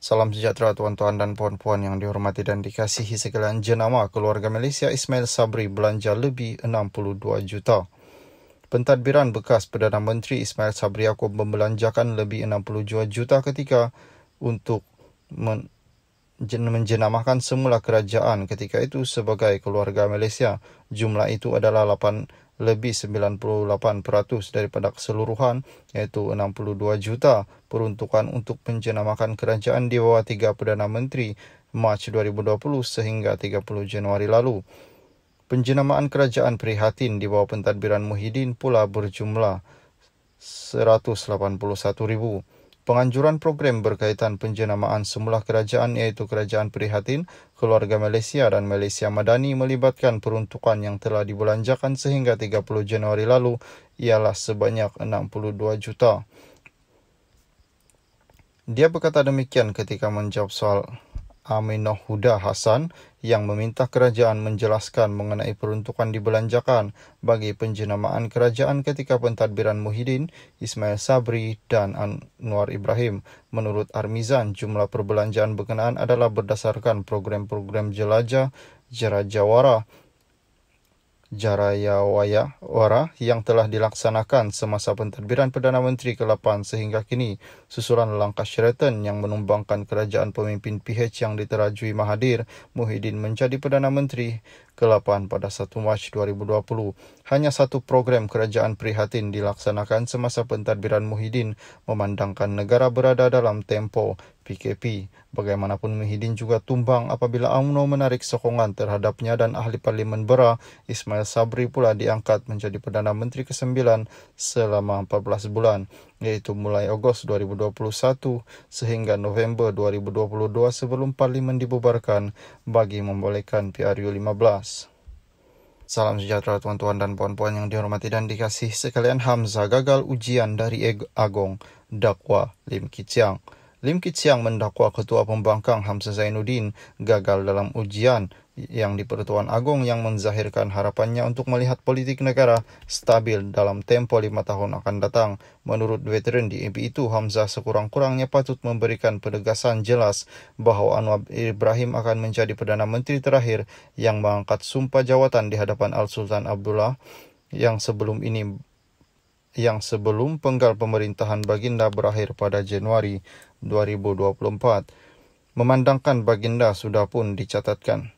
Salam sejahtera tuan-tuan dan puan-puan yang dihormati dan dikasihi sekalian jenama keluarga Malaysia Ismail Sabri belanja lebih 62 juta. Pentadbiran bekas Perdana Menteri Ismail Sabri aku membelanjakan lebih 62 juta ketika untuk men- menjenamakan semula kerajaan ketika itu sebagai keluarga Malaysia. Jumlah itu adalah lebih 98% daripada keseluruhan iaitu 62 juta peruntukan untuk penjenamakan kerajaan di bawah tiga Perdana Menteri Mac 2020 sehingga 30 Januari lalu. Penjenamaan kerajaan prihatin di bawah pentadbiran Muhyiddin pula berjumlah 181 ribu penganjuran program berkaitan penjenamaan semula kerajaan iaitu Kerajaan Prihatin, Keluarga Malaysia dan Malaysia Madani melibatkan peruntukan yang telah dibelanjakan sehingga 30 Januari lalu ialah sebanyak 62 juta. Dia berkata demikian ketika menjawab soal Aminah Huda Hasan yang meminta kerajaan menjelaskan mengenai peruntukan dibelanjakan bagi penjenamaan kerajaan ketika pentadbiran Muhyiddin, Ismail Sabri dan Anwar Ibrahim. Menurut Armizan, jumlah perbelanjaan berkenaan adalah berdasarkan program-program jelajah Jera Jawara. Jaraya Waya wara yang telah dilaksanakan semasa pentadbiran Perdana Menteri ke-8 sehingga kini susulan langkah Sheraton yang menumbangkan kerajaan pemimpin PH yang diterajui Mahathir Muhyiddin menjadi Perdana Menteri ke-8 pada 1 Mac 2020. Hanya satu program kerajaan prihatin dilaksanakan semasa pentadbiran Muhyiddin memandangkan negara berada dalam tempo PKP. Bagaimanapun Muhyiddin juga tumbang apabila UMNO menarik sokongan terhadapnya dan Ahli Parlimen Bera Ismail Sabri pula diangkat menjadi Perdana Menteri ke-9 selama 14 bulan iaitu mulai Ogos 2021 sehingga November 2022 sebelum Parlimen dibubarkan bagi membolehkan PRU 15. Salam sejahtera tuan-tuan dan puan-puan yang dihormati dan dikasih sekalian Hamzah gagal ujian dari Agong dakwa Lim Kiciang. Lim Kiciang mendakwa Ketua Pembangkang Hamzah Zainuddin gagal dalam ujian yang di Pertuan Agong yang menzahirkan harapannya untuk melihat politik negara stabil dalam tempo lima tahun akan datang. Menurut veteran di MP itu, Hamzah sekurang-kurangnya patut memberikan penegasan jelas bahawa Anwar Ibrahim akan menjadi Perdana Menteri terakhir yang mengangkat sumpah jawatan di hadapan Al-Sultan Abdullah yang sebelum ini yang sebelum penggal pemerintahan baginda berakhir pada Januari 2024 memandangkan baginda sudah pun dicatatkan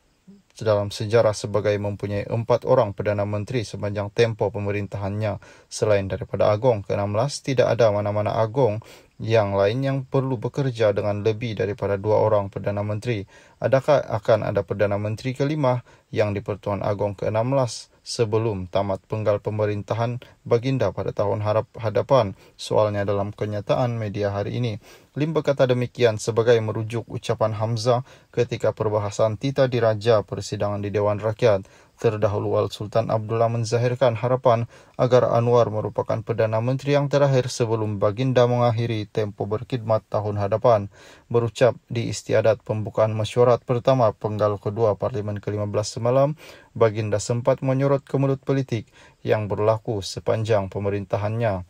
dalam sejarah sebagai mempunyai empat orang Perdana Menteri sepanjang tempoh pemerintahannya. Selain daripada Agong ke-16, tidak ada mana-mana Agong yang lain yang perlu bekerja dengan lebih daripada dua orang Perdana Menteri. Adakah akan ada Perdana Menteri kelima yang di-Pertuan Agong ke-16 sebelum tamat penggal pemerintahan baginda pada tahun harap hadapan? Soalnya dalam kenyataan media hari ini. Lim berkata demikian sebagai merujuk ucapan Hamzah ketika perbahasan Tita Diraja persidangan di Dewan Rakyat. Terdahulu Al Sultan Abdullah menzahirkan harapan agar Anwar merupakan Perdana Menteri yang terakhir sebelum baginda mengakhiri tempo berkhidmat tahun hadapan. Berucap di istiadat pembukaan mesyuarat pertama penggal kedua Parlimen ke-15 semalam, baginda sempat menyorot kemulut politik yang berlaku sepanjang pemerintahannya.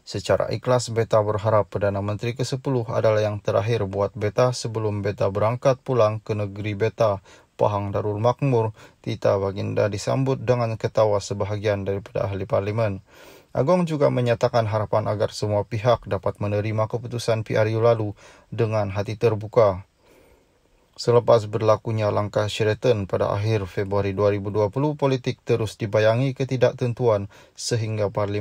Secara ikhlas, Beta berharap Perdana Menteri ke-10 adalah yang terakhir buat Beta sebelum Beta berangkat pulang ke negeri Beta, Pahang Darul Makmur, Tita Baginda disambut dengan ketawa sebahagian daripada ahli parlimen. Agong juga menyatakan harapan agar semua pihak dapat menerima keputusan PRU lalu dengan hati terbuka. Selepas berlakunya langkah Sheraton pada akhir Februari 2020, politik terus dibayangi ketidaktentuan sehingga parlimen